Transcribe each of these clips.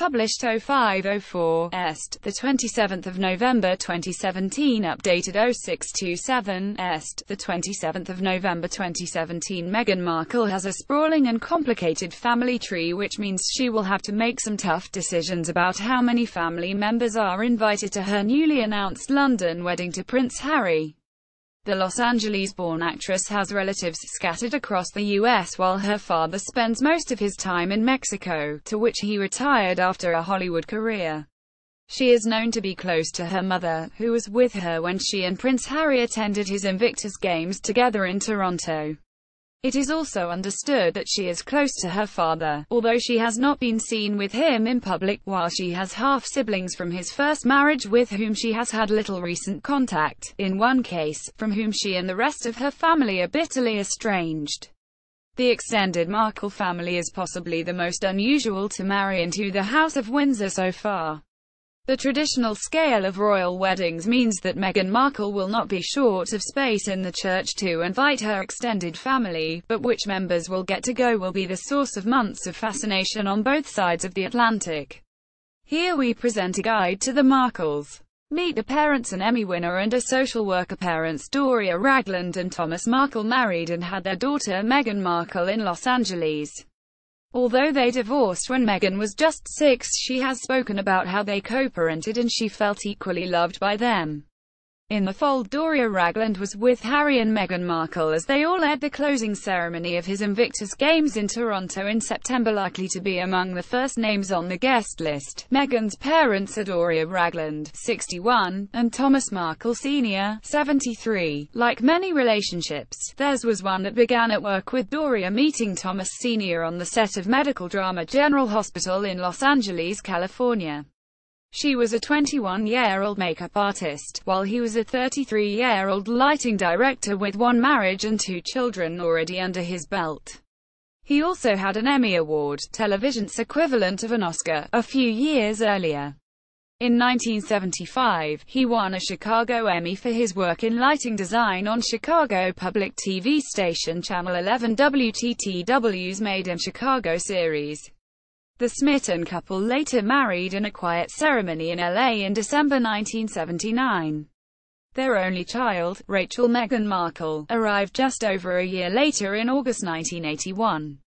published 0504 est, the 27th of November 2017, updated 0627 est, the 27th of November 2017. Meghan Markle has a sprawling and complicated family tree, which means she will have to make some tough decisions about how many family members are invited to her newly announced London wedding to Prince Harry. The Los Angeles-born actress has relatives scattered across the U.S. while her father spends most of his time in Mexico, to which he retired after a Hollywood career. She is known to be close to her mother, who was with her when she and Prince Harry attended his Invictus Games together in Toronto. It is also understood that she is close to her father, although she has not been seen with him in public, while she has half-siblings from his first marriage with whom she has had little recent contact, in one case, from whom she and the rest of her family are bitterly estranged. The extended Markle family is possibly the most unusual to marry into the House of Windsor so far. The traditional scale of royal weddings means that Meghan Markle will not be short of space in the church to invite her extended family, but which members will get to go will be the source of months of fascination on both sides of the Atlantic. Here we present a guide to the Markles. Meet the parents an Emmy winner and a social worker parents Doria Ragland and Thomas Markle married and had their daughter Meghan Markle in Los Angeles. Although they divorced when Meghan was just six, she has spoken about how they co-parented and she felt equally loved by them. In the fold Doria Ragland was with Harry and Meghan Markle as they all led the closing ceremony of his Invictus Games in Toronto in September likely to be among the first names on the guest list. Meghan's parents are Doria Ragland, 61, and Thomas Markle Sr., 73. Like many relationships, theirs was one that began at work with Doria meeting Thomas Sr. on the set of medical drama General Hospital in Los Angeles, California. She was a 21-year-old makeup artist, while he was a 33-year-old lighting director with one marriage and two children already under his belt. He also had an Emmy Award, television's equivalent of an Oscar, a few years earlier. In 1975, he won a Chicago Emmy for his work in lighting design on Chicago public TV station Channel 11 WTTW's Made in Chicago series. The Smitten couple later married in a quiet ceremony in LA in December 1979. Their only child, Rachel Meghan Markle, arrived just over a year later in August 1981.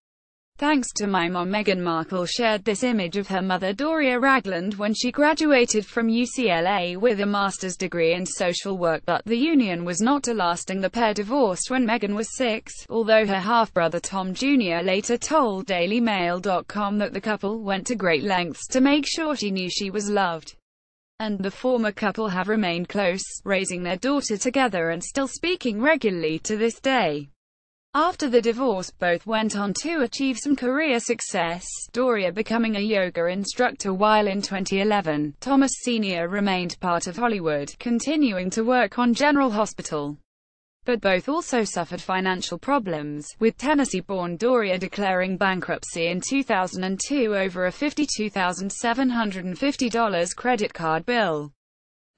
Thanks to my mom Meghan Markle shared this image of her mother Doria Ragland when she graduated from UCLA with a master's degree in social work but the union was not to lasting the pair divorced when Meghan was six, although her half-brother Tom Jr. later told DailyMail.com that the couple went to great lengths to make sure she knew she was loved. And the former couple have remained close, raising their daughter together and still speaking regularly to this day. After the divorce, both went on to achieve some career success, Doria becoming a yoga instructor while in 2011, Thomas Sr. remained part of Hollywood, continuing to work on General Hospital. But both also suffered financial problems, with Tennessee-born Doria declaring bankruptcy in 2002 over a $52,750 credit card bill.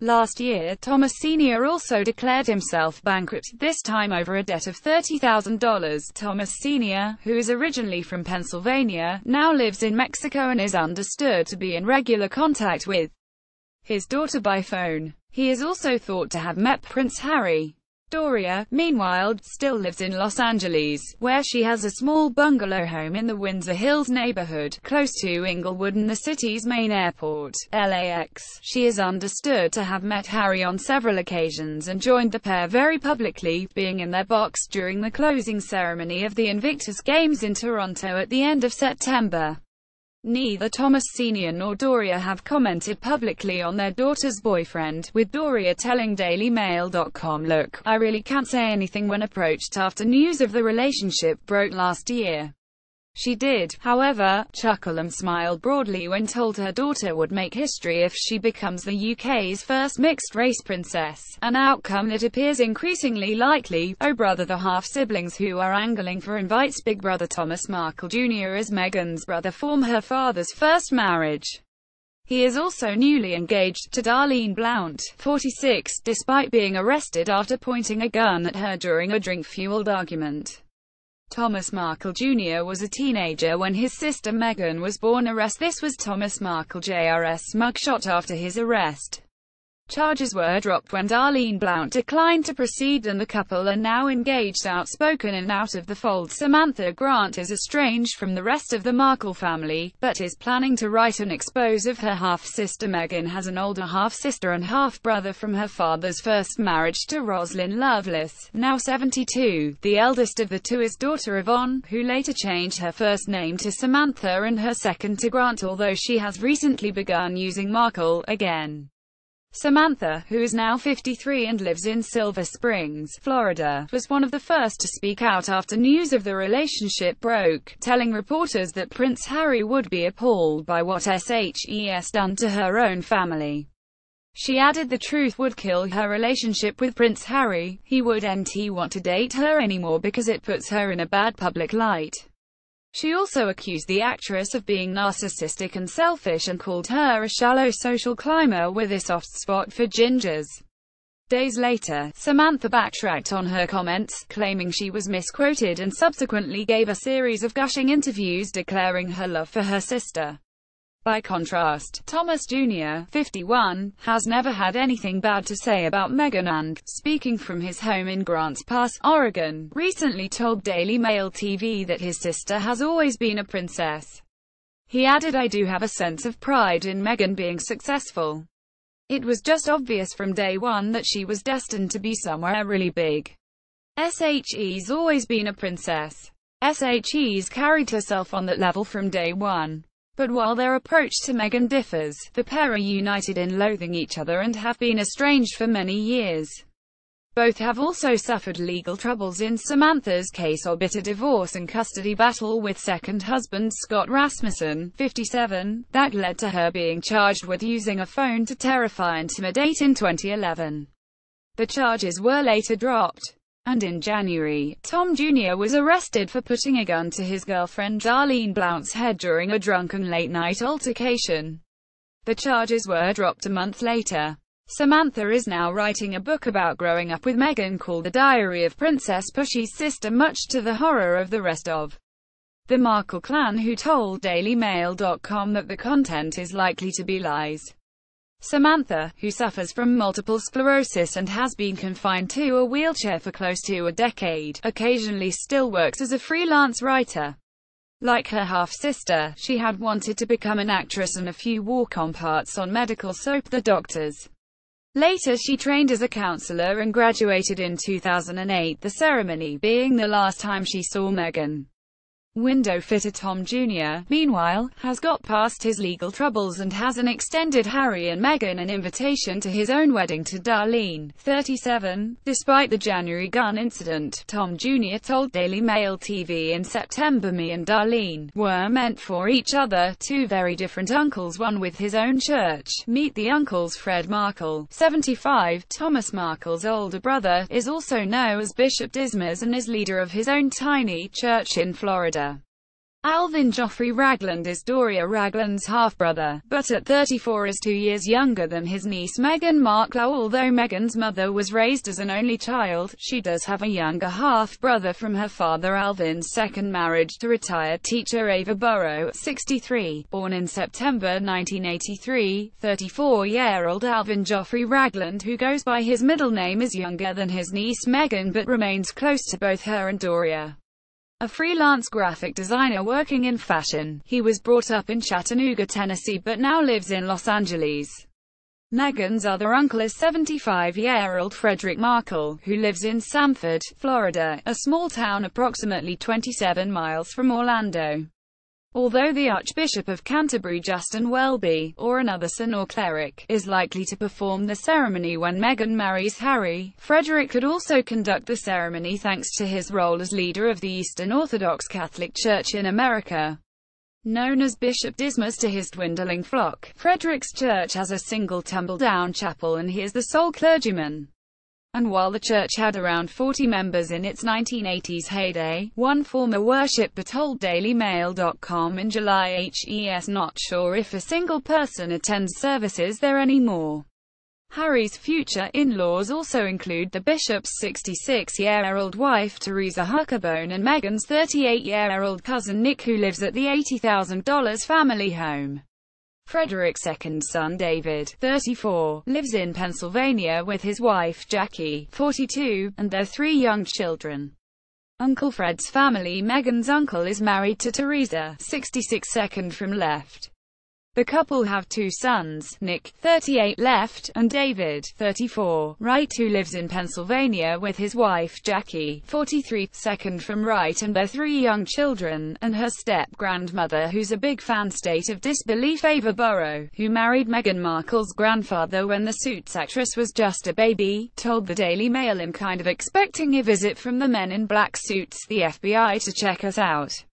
Last year Thomas Sr. also declared himself bankrupt, this time over a debt of $30,000. Thomas Sr., who is originally from Pennsylvania, now lives in Mexico and is understood to be in regular contact with his daughter by phone. He is also thought to have met Prince Harry. Astoria, meanwhile, still lives in Los Angeles, where she has a small bungalow home in the Windsor Hills neighborhood, close to Inglewood and the city's main airport, LAX. She is understood to have met Harry on several occasions and joined the pair very publicly, being in their box during the closing ceremony of the Invictus Games in Toronto at the end of September. Neither Thomas Sr. nor Doria have commented publicly on their daughter's boyfriend, with Doria telling DailyMail.com, Look, I really can't say anything when approached after news of the relationship broke last year. She did, however, chuckle and smile broadly when told her daughter would make history if she becomes the UK's first mixed-race princess, an outcome that appears increasingly likely. Oh Brother The half-siblings who are angling for invites Big Brother Thomas Markle Jr. as Meghan's brother form her father's first marriage. He is also newly engaged to Darlene Blount, 46, despite being arrested after pointing a gun at her during a drink-fueled argument. Thomas Markle Jr. was a teenager when his sister Meghan was born. Arrest This was Thomas Markle Jr.'s mugshot after his arrest. Charges were dropped when Darlene Blount declined to proceed and the couple are now engaged outspoken and out of the fold. Samantha Grant is estranged from the rest of the Markle family, but is planning to write an expose of her half-sister Meghan has an older half-sister and half-brother from her father's first marriage to Rosalyn Lovelace, now 72. The eldest of the two is daughter Yvonne, who later changed her first name to Samantha and her second to Grant although she has recently begun using Markle again. Samantha, who is now 53 and lives in Silver Springs, Florida, was one of the first to speak out after news of the relationship broke, telling reporters that Prince Harry would be appalled by what SHES done to her own family. She added the truth would kill her relationship with Prince Harry, he would not want to date her anymore because it puts her in a bad public light. She also accused the actress of being narcissistic and selfish and called her a shallow social climber with a soft spot for gingers. Days later, Samantha backtracked on her comments, claiming she was misquoted and subsequently gave a series of gushing interviews declaring her love for her sister. By contrast, Thomas Jr., 51, has never had anything bad to say about Meghan and, speaking from his home in Grants Pass, Oregon, recently told Daily Mail TV that his sister has always been a princess. He added I do have a sense of pride in Meghan being successful. It was just obvious from day one that she was destined to be somewhere really big. SHE's always been a princess. SHE's carried herself on that level from day one. But while their approach to Meghan differs, the pair are united in loathing each other and have been estranged for many years. Both have also suffered legal troubles in Samantha's case or bitter divorce and custody battle with second husband Scott Rasmussen, 57, that led to her being charged with using a phone to terrify and intimidate in 2011. The charges were later dropped and in January, Tom Jr. was arrested for putting a gun to his girlfriend Darlene Blount's head during a drunken late-night altercation. The charges were dropped a month later. Samantha is now writing a book about growing up with Meghan called The Diary of Princess Pushy's Sister much to the horror of the rest of the Markle clan who told DailyMail.com that the content is likely to be lies. Samantha, who suffers from multiple sclerosis and has been confined to a wheelchair for close to a decade, occasionally still works as a freelance writer. Like her half-sister, she had wanted to become an actress and a few walk-on parts on medical soap The Doctors. Later she trained as a counselor and graduated in 2008, the ceremony being the last time she saw Meghan. Window fitter Tom Jr., meanwhile, has got past his legal troubles and has an extended Harry and Meghan an invitation to his own wedding to Darlene, 37. Despite the January gun incident, Tom Jr. told Daily Mail TV in September me and Darlene were meant for each other, two very different uncles, one with his own church. Meet the uncles Fred Markle, 75, Thomas Markle's older brother, is also known as Bishop Dismas and is leader of his own tiny church in Florida. Alvin Joffrey Ragland is Doria Ragland's half-brother, but at 34 is two years younger than his niece Meghan Markle. Although Meghan's mother was raised as an only child, she does have a younger half-brother from her father Alvin's second marriage to retired teacher Ava Burrow, 63, born in September 1983. 34-year-old Alvin Joffrey Ragland who goes by his middle name is younger than his niece Meghan but remains close to both her and Doria. A freelance graphic designer working in fashion, he was brought up in Chattanooga, Tennessee but now lives in Los Angeles. Megan's other uncle is 75-year-old Frederick Markle, who lives in Sanford, Florida, a small town approximately 27 miles from Orlando. Although the Archbishop of Canterbury Justin Welby, or another son or cleric, is likely to perform the ceremony when Meghan marries Harry, Frederick could also conduct the ceremony thanks to his role as leader of the Eastern Orthodox Catholic Church in America. Known as Bishop Dismas to his dwindling flock, Frederick's church has a single tumble-down chapel and he is the sole clergyman and while the church had around 40 members in its 1980s heyday, one former worshipper told DailyMail.com in July HES not sure if a single person attends services there anymore. Harry's future in-laws also include the bishop's 66-year-old wife Teresa Huckabone and Meghan's 38-year-old cousin Nick who lives at the $80,000 family home. Frederick's second son David, 34, lives in Pennsylvania with his wife Jackie, 42, and their three young children. Uncle Fred's family Megan's uncle is married to Teresa, 66 second from left. The couple have two sons, Nick, 38 left, and David, 34 right who lives in Pennsylvania with his wife Jackie, 43 second from right and their three young children, and her step-grandmother who's a big fan state of disbelief Ava Burrow, who married Meghan Markle's grandfather when the Suits actress was just a baby, told the Daily Mail I'm kind of expecting a visit from the men in black suits, the FBI to check us out.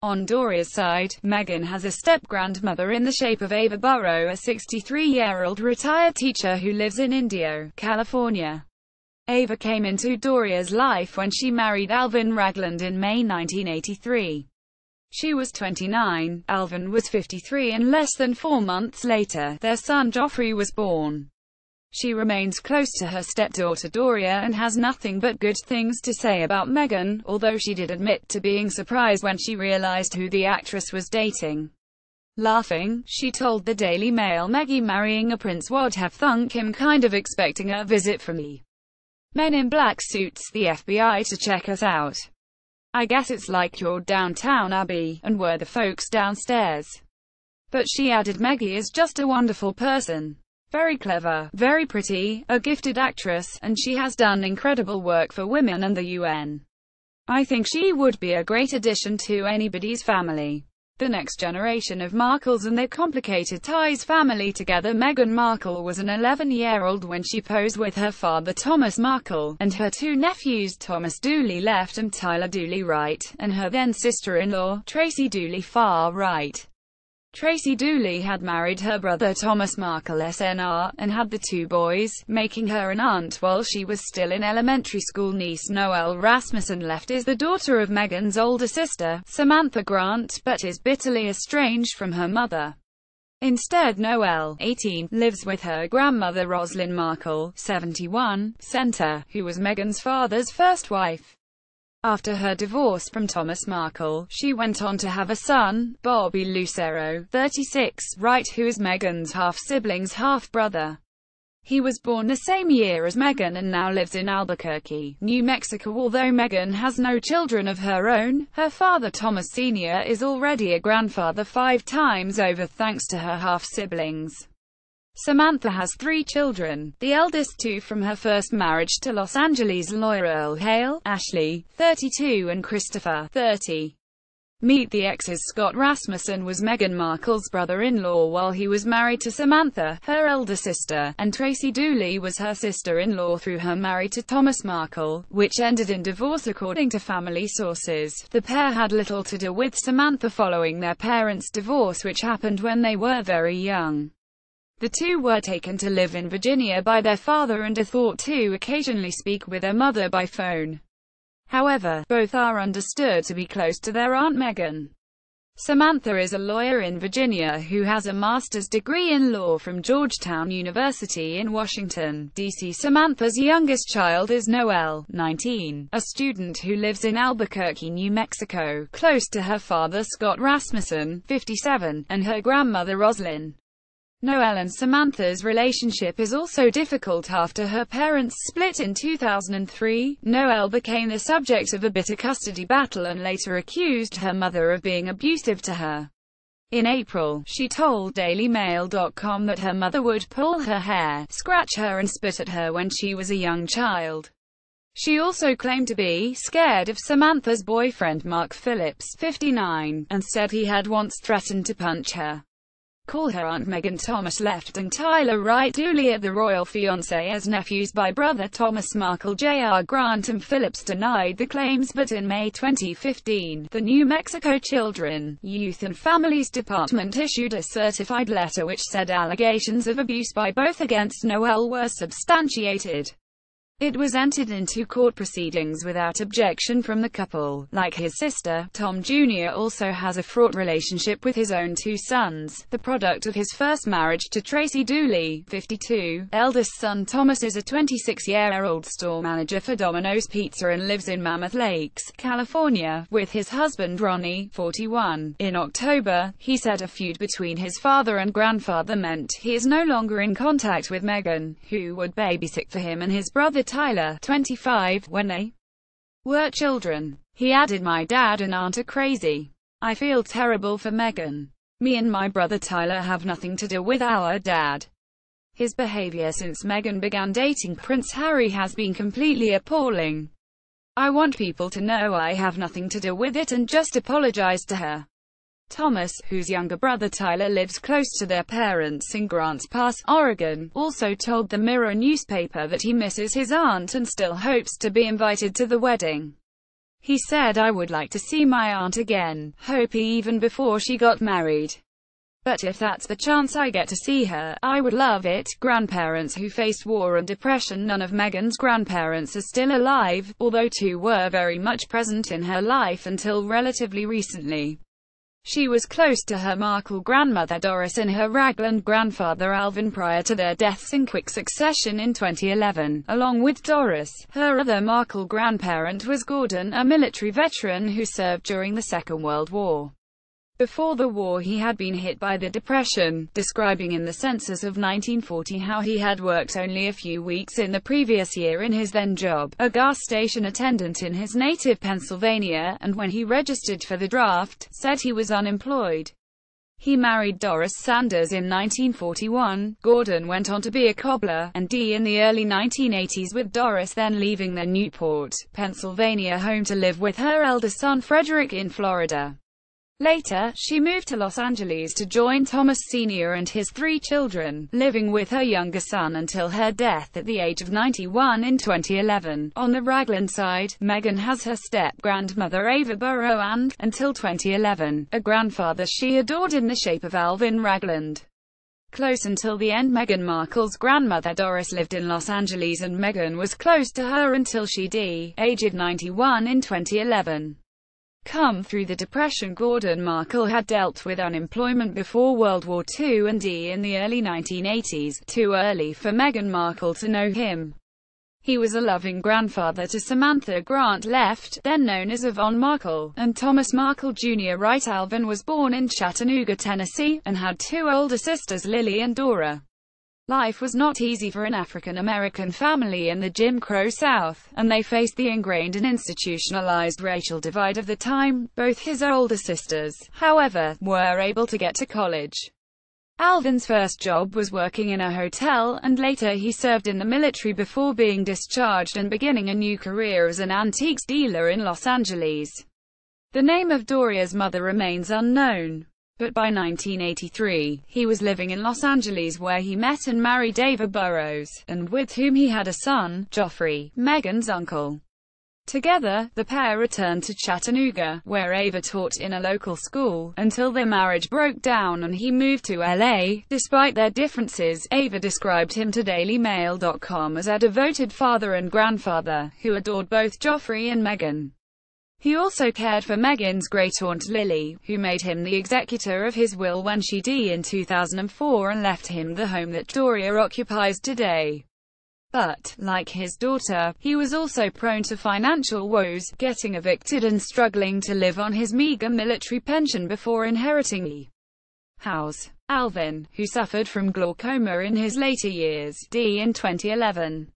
On Doria's side, Meghan has a step-grandmother in the shape of Ava Burrow, a 63-year-old retired teacher who lives in Indio, California. Ava came into Doria's life when she married Alvin Ragland in May 1983. She was 29, Alvin was 53 and less than four months later, their son Joffrey was born. She remains close to her stepdaughter Doria and has nothing but good things to say about Meghan, although she did admit to being surprised when she realized who the actress was dating. Laughing, she told the Daily Mail Meggie marrying a prince would have thunk him kind of expecting a visit from me. men in black suits the FBI to check us out. I guess it's like your downtown Abbey, and were the folks downstairs. But she added Meggie is just a wonderful person very clever, very pretty, a gifted actress, and she has done incredible work for women and the UN. I think she would be a great addition to anybody's family. The next generation of Markles and their complicated ties family together Meghan Markle was an 11-year-old when she posed with her father Thomas Markle, and her two nephews Thomas Dooley left and Tyler Dooley right, and her then sister-in-law, Tracy Dooley far right. Tracy Dooley had married her brother Thomas Markle SNR, and had the two boys, making her an aunt while she was still in elementary school. Niece Noelle Rasmussen left is the daughter of Meghan's older sister, Samantha Grant, but is bitterly estranged from her mother. Instead Noelle, 18, lives with her grandmother Rosalind Markle, 71, Center, who was Meghan's father's first wife. After her divorce from Thomas Markle, she went on to have a son, Bobby Lucero, 36, Wright who is Meghan's half-sibling's half-brother. He was born the same year as Meghan and now lives in Albuquerque, New Mexico. Although Meghan has no children of her own, her father Thomas Sr. is already a grandfather five times over thanks to her half-siblings. Samantha has three children, the eldest two from her first marriage to Los Angeles lawyer Earl Hale, Ashley, 32 and Christopher, 30. Meet the exes Scott Rasmussen was Meghan Markle's brother-in-law while he was married to Samantha, her elder sister, and Tracy Dooley was her sister-in-law through her marriage to Thomas Markle, which ended in divorce according to family sources. The pair had little to do with Samantha following their parents' divorce which happened when they were very young. The two were taken to live in Virginia by their father and are thought to occasionally speak with their mother by phone. However, both are understood to be close to their Aunt Megan. Samantha is a lawyer in Virginia who has a master's degree in law from Georgetown University in Washington, D.C. Samantha's youngest child is Noel, 19, a student who lives in Albuquerque, New Mexico, close to her father Scott Rasmussen, 57, and her grandmother Roslyn, Noel and Samantha's relationship is also difficult after her parents split in 2003. Noel became the subject of a bitter custody battle and later accused her mother of being abusive to her. In April, she told DailyMail.com that her mother would pull her hair, scratch her and spit at her when she was a young child. She also claimed to be scared of Samantha's boyfriend Mark Phillips, 59, and said he had once threatened to punch her call her Aunt Meghan Thomas left and Tyler Wright at the royal fiancé as nephews by brother Thomas Markle Jr. and Phillips denied the claims but in May 2015, the New Mexico Children, Youth and Families Department issued a certified letter which said allegations of abuse by both against Noel were substantiated. It was entered into court proceedings without objection from the couple. Like his sister, Tom Jr. also has a fraught relationship with his own two sons, the product of his first marriage to Tracy Dooley, 52. Eldest son Thomas is a 26-year-old store manager for Domino's Pizza and lives in Mammoth Lakes, California, with his husband Ronnie, 41. In October, he said a feud between his father and grandfather meant he is no longer in contact with Meghan, who would babysit for him and his brother Tyler, 25, when they were children. He added my dad and aunt are crazy. I feel terrible for Megan. Me and my brother Tyler have nothing to do with our dad. His behavior since Meghan began dating Prince Harry has been completely appalling. I want people to know I have nothing to do with it and just apologize to her. Thomas, whose younger brother Tyler lives close to their parents in Grants Pass, Oregon, also told the Mirror newspaper that he misses his aunt and still hopes to be invited to the wedding. He said I would like to see my aunt again, hope even before she got married. But if that's the chance I get to see her, I would love it. Grandparents who faced war and depression None of Meghan's grandparents are still alive, although two were very much present in her life until relatively recently. She was close to her Markle grandmother Doris and her Ragland grandfather Alvin prior to their deaths in quick succession in 2011. Along with Doris, her other Markle grandparent was Gordon, a military veteran who served during the Second World War. Before the war he had been hit by the Depression, describing in the census of 1940 how he had worked only a few weeks in the previous year in his then job, a gas station attendant in his native Pennsylvania, and when he registered for the draft, said he was unemployed. He married Doris Sanders in 1941, Gordon went on to be a cobbler, and D in the early 1980s with Doris then leaving their Newport, Pennsylvania home to live with her elder son Frederick in Florida. Later, she moved to Los Angeles to join Thomas Sr. and his three children, living with her younger son until her death at the age of 91 in 2011. On the Raglan side, Meghan has her step-grandmother Ava Burrow and, until 2011, a grandfather she adored in the shape of Alvin Ragland. Close until the end Meghan Markle's grandmother Doris lived in Los Angeles and Meghan was close to her until she d. aged 91 in 2011. Come through the Depression Gordon Markle had dealt with unemployment before World War II and E in the early 1980s, too early for Meghan Markle to know him. He was a loving grandfather to Samantha Grant Left, then known as Yvonne Markle, and Thomas Markle Jr. Right Alvin was born in Chattanooga, Tennessee, and had two older sisters Lily and Dora. Life was not easy for an African-American family in the Jim Crow South, and they faced the ingrained and institutionalized racial divide of the time. Both his older sisters, however, were able to get to college. Alvin's first job was working in a hotel, and later he served in the military before being discharged and beginning a new career as an antiques dealer in Los Angeles. The name of Doria's mother remains unknown but by 1983, he was living in Los Angeles where he met and married Ava Burrows, and with whom he had a son, Joffrey, Meghan's uncle. Together, the pair returned to Chattanooga, where Ava taught in a local school, until their marriage broke down and he moved to LA. Despite their differences, Ava described him to DailyMail.com as a devoted father and grandfather, who adored both Joffrey and Meghan. He also cared for Meghan's great aunt Lily, who made him the executor of his will when she died in 2004 and left him the home that Doria occupies today. But, like his daughter, he was also prone to financial woes, getting evicted and struggling to live on his meager military pension before inheriting the house. Alvin, who suffered from glaucoma in his later years, d in 2011.